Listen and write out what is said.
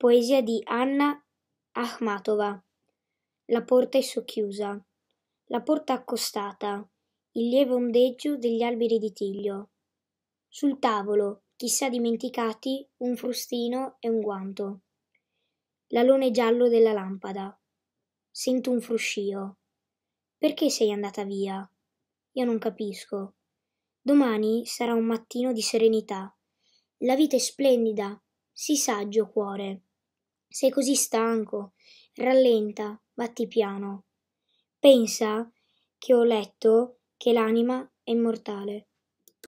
Poesia di Anna Akhmatova. La porta è socchiusa. La porta accostata. Il lieve ondeggio degli alberi di tiglio. Sul tavolo, chissà dimenticati, un frustino e un guanto. L'alone giallo della lampada. Sento un fruscio. Perché sei andata via? Io non capisco. Domani sarà un mattino di serenità. La vita è splendida. Si saggio, cuore. Sei così stanco. Rallenta, batti piano. Pensa che ho letto che l'anima è immortale.